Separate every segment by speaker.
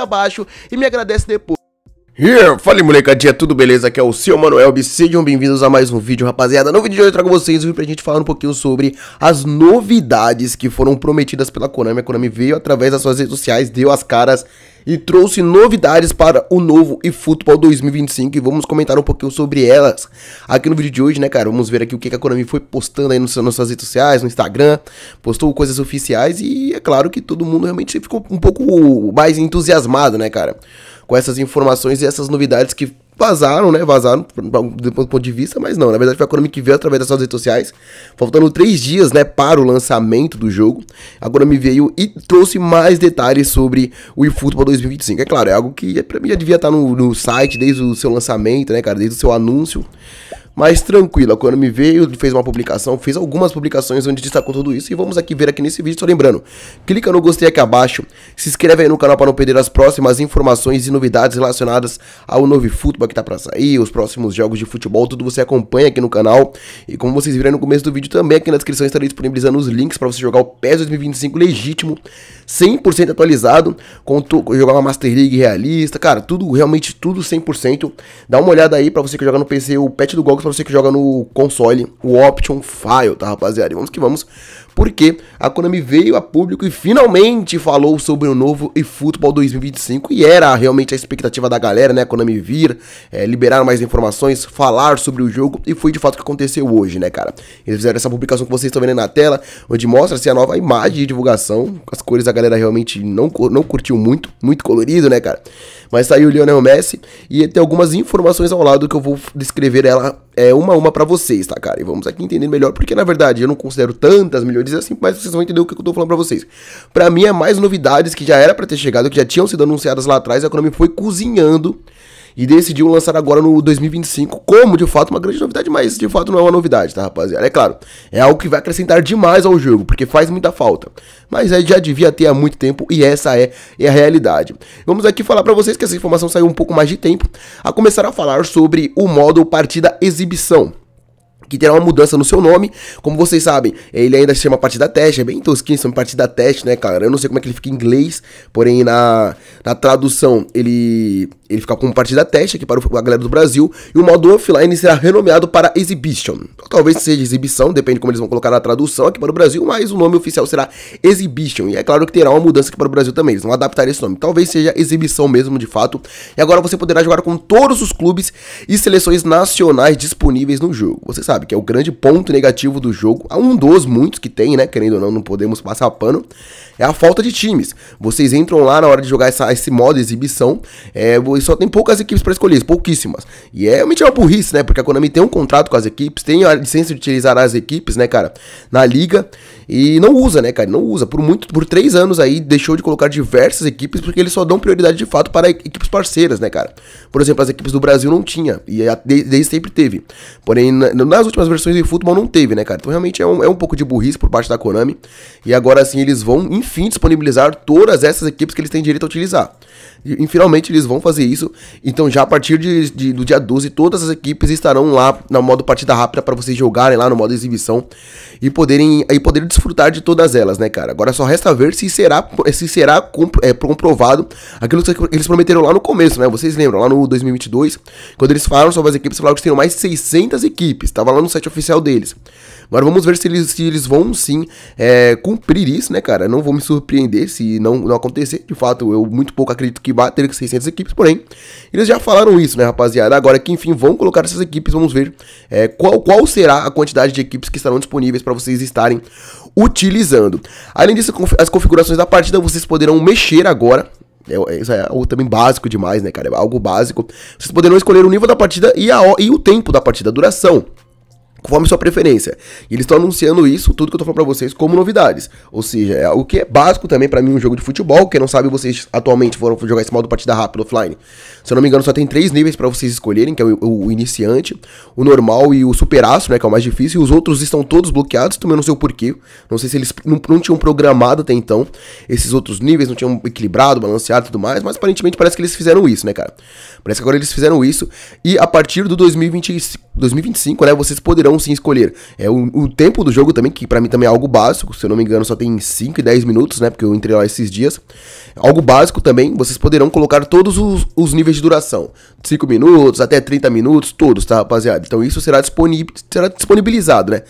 Speaker 1: abaixo e me agradece depois. Yeah. Fala molecadinha, tudo beleza? Aqui é o seu Manuel e sejam bem-vindos a mais um vídeo, rapaziada. No vídeo de hoje eu trago vocês para a gente falar um pouquinho sobre as novidades que foram prometidas pela Konami. A Konami veio através das suas redes sociais, deu as caras e trouxe novidades para o novo eFootball 2025 e vamos comentar um pouquinho sobre elas aqui no vídeo de hoje, né, cara? Vamos ver aqui o que a Konami foi postando aí nas suas redes sociais, no Instagram, postou coisas oficiais e é claro que todo mundo realmente ficou um pouco mais entusiasmado, né, cara? Com essas informações e essas novidades que vazaram, né? Vazaram do ponto de vista, mas não. Na verdade, foi a Konami que veio através das suas redes sociais, faltando três dias, né, para o lançamento do jogo. A Konami veio e trouxe mais detalhes sobre o eFootball 2025. É claro, é algo que é, pra mim já devia estar tá no, no site desde o seu lançamento, né, cara? Desde o seu anúncio mais tranquila. Quando me veio, fez uma publicação, fez algumas publicações onde destacou tudo isso. E vamos aqui ver aqui nesse vídeo. Só lembrando, clica no gostei aqui abaixo, se inscreve aí no canal para não perder as próximas informações e novidades relacionadas ao novo futebol que tá para sair, os próximos jogos de futebol, tudo você acompanha aqui no canal. E como vocês viram no começo do vídeo também, aqui na descrição estarei disponibilizando os links para você jogar o PES 2025 legítimo, 100% atualizado, com tu, jogar uma Master League realista, cara, tudo realmente tudo 100%. Dá uma olhada aí para você que joga no PC o patch do Gogs você que joga no console, o Option File, tá, rapaziada? E vamos que vamos porque a Konami veio a público e finalmente falou sobre o novo eFootball 2025 e era realmente a expectativa da galera, né? A Konami vir, é, liberar mais informações, falar sobre o jogo e foi de fato o que aconteceu hoje, né, cara? Eles fizeram essa publicação que vocês estão vendo na tela, onde mostra-se assim, a nova imagem de divulgação, as cores da galera realmente não, não curtiu muito, muito colorido, né, cara? Mas saiu tá o Lionel Messi e tem algumas informações ao lado que eu vou descrever ela é, uma a uma para vocês, tá, cara? E vamos aqui entender melhor, porque na verdade eu não considero tantas milhões eu assim, mas vocês vão entender o que eu tô falando pra vocês. Pra mim é mais novidades que já era para ter chegado, que já tinham sido anunciadas lá atrás, a Konami foi cozinhando e decidiu lançar agora no 2025 como de fato uma grande novidade, mas de fato não é uma novidade, tá, rapaziada? É claro, é algo que vai acrescentar demais ao jogo, porque faz muita falta. Mas aí já devia ter há muito tempo e essa é, é a realidade. Vamos aqui falar para vocês que essa informação saiu um pouco mais de tempo, a começar a falar sobre o modo partida exibição que terá uma mudança no seu nome. Como vocês sabem, ele ainda se chama Partida Teste, é bem tosquinho esse nome Partida Teste, né, cara? Eu não sei como é que ele fica em inglês, porém na, na tradução ele ele fica como parte da teste aqui para a galera do Brasil e o modo offline será renomeado para Exhibition. Então, talvez seja exibição, depende como eles vão colocar a tradução aqui para o Brasil, mas o nome oficial será Exhibition. E é claro que terá uma mudança aqui para o Brasil também, eles vão adaptar esse nome. Talvez seja exibição mesmo de fato. E agora você poderá jogar com todos os clubes e seleções nacionais disponíveis no jogo. Você sabe que é o grande ponto negativo do jogo, há é um dos muitos que tem, né? Querendo ou não, não podemos passar pano. É a falta de times. Vocês entram lá na hora de jogar essa, esse modo exibição, é, e só tem poucas equipes para escolher, pouquíssimas. E é realmente uma burrice, né? Porque a Konami tem um contrato com as equipes, tem a licença de utilizar as equipes, né, cara, na liga. E não usa, né, cara? Não usa. Por muito, por três anos aí, deixou de colocar diversas equipes, porque eles só dão prioridade de fato para equipes parceiras, né, cara? Por exemplo, as equipes do Brasil não tinha. E desde sempre teve. Porém, nas últimas versões de futebol não teve, né, cara? Então realmente é um, é um pouco de burrice por parte da Konami. E agora sim eles vão, enfim, disponibilizar todas essas equipes que eles têm direito a utilizar. E, finalmente eles vão fazer isso. Então já a partir de, de, do dia 12, todas as equipes estarão lá no modo partida rápida para vocês jogarem lá no modo exibição e poderem e poderem desfrutar de todas elas, né, cara? Agora só resta ver se será se será compro, é, comprovado aquilo que eles prometeram lá no começo, né? Vocês lembram lá no 2022, quando eles falaram sobre as equipes, falaram que teriam mais de 600 equipes, estava lá no site oficial deles. Agora vamos ver se eles, se eles vão sim é, cumprir isso, né, cara? Não vou me surpreender se não, não acontecer. De fato, eu muito pouco acredito que bater com 600 equipes, porém, eles já falaram isso, né, rapaziada? Agora que enfim vão colocar essas equipes, vamos ver é, qual, qual será a quantidade de equipes que estarão disponíveis para vocês estarem utilizando. Além disso, as configurações da partida vocês poderão mexer agora, é, é, isso é algo também básico demais, né, cara? É algo básico. Vocês poderão escolher o nível da partida e, a, e o tempo da partida, a duração conforme sua preferência. E eles estão anunciando isso, tudo que eu tô falando para vocês, como novidades. Ou seja, é o que é básico também para mim um jogo de futebol. Quem não sabe, vocês atualmente foram jogar esse modo partida rápida offline. Se eu não me engano, só tem três níveis para vocês escolherem, que é o, o, iniciante, o normal e o superaço, né, que é o mais difícil. E os outros estão todos bloqueados, também não sei o porquê. Não sei se eles não, não tinham programado até então esses outros níveis, não tinham equilibrado, balanceado e tudo mais, mas aparentemente parece que eles fizeram isso, né, cara? Parece que agora eles fizeram isso e a partir do 2025 2025, né? Vocês poderão sim escolher. É o, o tempo do jogo também, que para mim também é algo básico, se eu não me engano, só tem 5 e 10 minutos, né? Porque eu entrei lá esses dias. Algo básico também, vocês poderão colocar todos os, os níveis de duração. 5 minutos, até 30 minutos, todos, tá, rapaziada? Então isso será, será disponibilizado, né?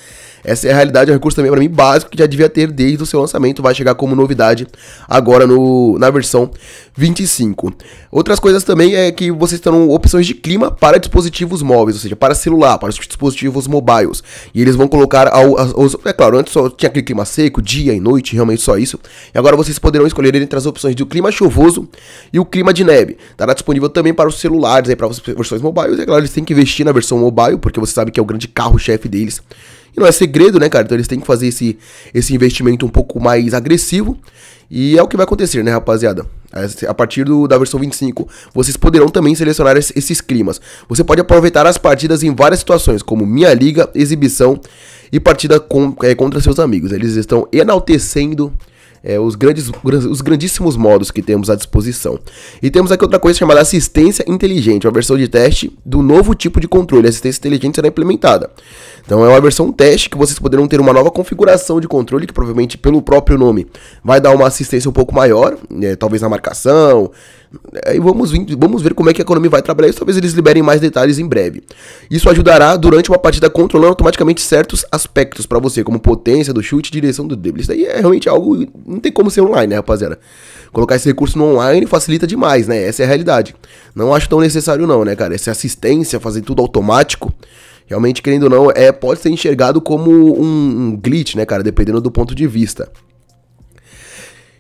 Speaker 1: Essa é a realidade, é um recurso também para mim básico que já devia ter desde o seu lançamento, vai chegar como novidade agora no, na versão 25. Outras coisas também é que vocês terão opções de clima para dispositivos móveis, ou seja, para celulares celular, para os dispositivos mobiles. E eles vão colocar ao, aos, é claro, antes só tinha aquele clima seco, dia e noite, realmente só isso. E agora vocês poderão escolher entre as opções do clima chuvoso e o clima de neve. Estará disponível também para os celulares aí para as versões mobiles. É claro, eles têm que investir na versão mobile, porque você sabe que é o grande carro-chefe deles. E não é segredo, né, cara? Então eles têm que fazer esse, esse investimento um pouco mais agressivo. E é o que vai acontecer, né, rapaziada? A partir do, da versão 25, vocês poderão também selecionar esses climas. Você pode aproveitar as partidas em várias situações, como minha liga, exibição e partida com, é, contra seus amigos. Eles estão enaltecendo é, os, grandes, os grandíssimos modos que temos à disposição. E temos aqui outra coisa chamada assistência inteligente, uma versão de teste do novo tipo de controle. A assistência inteligente será implementada. Então é uma versão teste que vocês poderão ter uma nova configuração de controle, que provavelmente pelo próprio nome vai dar uma assistência um pouco maior, né, talvez na marcação. Aí é, vamos, vamos ver como é que a economia vai trabalhar isso, talvez eles liberem mais detalhes em breve. Isso ajudará durante uma partida controlando automaticamente certos aspectos para você, como potência do chute e direção do drible. Isso daí é realmente algo, não tem como ser online, né rapaziada? Colocar esse recurso no online facilita demais, né? Essa é a realidade. Não acho tão necessário não, né cara? Essa assistência, fazer tudo automático realmente, querendo ou não, é, pode ser enxergado como um, um glitch, né, cara? Dependendo do ponto de vista.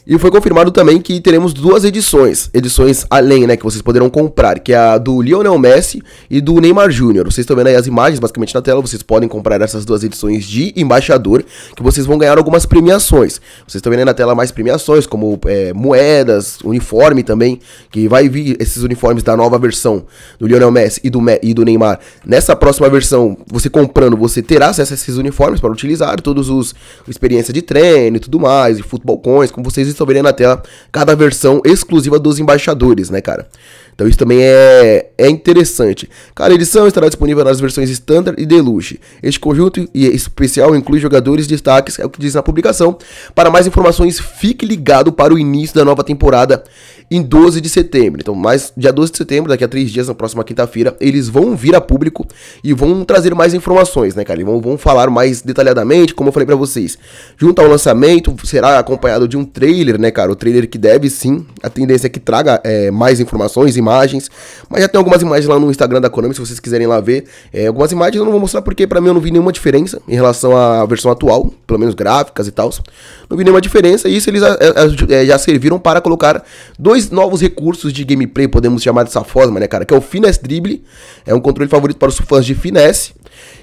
Speaker 1: E foi confirmado também que teremos duas edições, edições além, né, que vocês poderão comprar, que é a do Lionel Messi e do Neymar Júnior. Vocês estão vendo aí as imagens basicamente na tela, vocês podem comprar essas duas edições de embaixador, que vocês vão ganhar algumas premiações. Vocês estão vendo aí na tela mais premiações, como é, moedas, uniforme também, que vai vir esses uniformes da nova versão do Lionel Messi e do, Me e do Neymar. Nessa próxima versão, você comprando, você terá acesso a esses uniformes para utilizar, todos os experiência de treino e tudo mais, e futebol coins, como vocês sobre veria na tela cada versão exclusiva dos embaixadores, né, cara? Então isso também é, é interessante. Cara, a edição estará disponível nas versões Standard e Deluxe. Este conjunto e especial inclui jogadores destaques, é o que diz na publicação. Para mais informações, fique ligado para o início da nova temporada em 12 de setembro. Então, mais dia 12 de setembro, daqui a três dias, na próxima quinta-feira, eles vão vir a público e vão trazer mais informações, né, cara? E vão, vão falar mais detalhadamente, como eu falei para vocês. Junto ao lançamento, será acompanhado de um trailer, né, cara? O trailer que deve sim, a tendência é que traga é, mais informações, imagens. Mas já tem algumas imagens lá no Instagram da Konami, se vocês quiserem lá ver. É, algumas imagens eu não vou mostrar porque para mim eu não vi nenhuma diferença em relação à versão atual, pelo menos gráficas e tal. Não vi nenhuma diferença e isso eles é, é, é já serviram para colocar dois dois novos recursos de gameplay, podemos chamar dessa forma, né, cara? Que é o Finesse Dribble, é um controle favorito para os fãs de Finesse.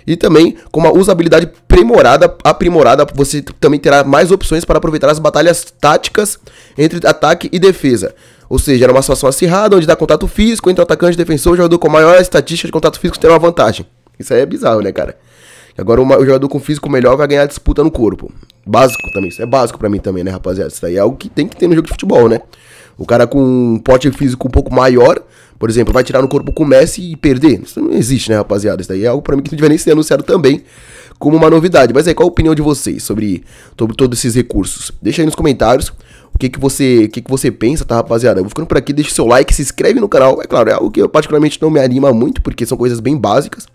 Speaker 1: E também com uma usabilidade aprimorada, aprimorada, você também terá mais opções para aproveitar as batalhas táticas entre ataque e defesa. Ou seja, era uma situação acirrada onde dá contato físico entre atacante e defensor, o jogador com maior estatística de contato físico terá uma vantagem. Isso aí é bizarro, né, cara? Agora uma, o jogador com físico melhor vai ganhar disputa no corpo. Básico também, isso é básico para mim também, né, rapaziada? Isso aí é algo que tem que ter no jogo de futebol, né? O cara com um porte físico um pouco maior, por exemplo, vai tirar no corpo com o Messi e perder. Isso não existe, né, rapaziada? Isso daí é algo para mim que não devia nem ser anunciado também como uma novidade. Mas aí, qual a opinião de vocês sobre, sobre todos esses recursos? Deixa aí nos comentários o que, que, você, o que, que você pensa, tá, rapaziada? Eu vou ficando por aqui, deixa o seu like, se inscreve no canal. É claro, é algo que eu particularmente não me anima muito, porque são coisas bem básicas.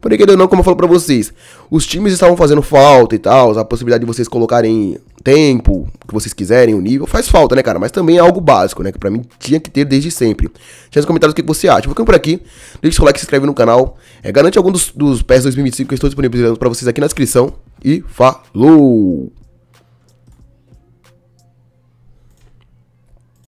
Speaker 1: Porque, querendo ou não, como eu falo pra vocês, os times estavam fazendo falta e tal, a possibilidade de vocês colocarem tempo, que vocês quiserem, o nível, faz falta, né, cara? Mas também é algo básico, né? Que pra mim tinha que ter desde sempre. Deixa nos comentários o que você acha. Vou ficando por aqui. Deixa o seu like, se inscreve no canal. É, garante algum dos, dos PS 2025 que eu estou disponibilizando pra vocês aqui na descrição. E falou!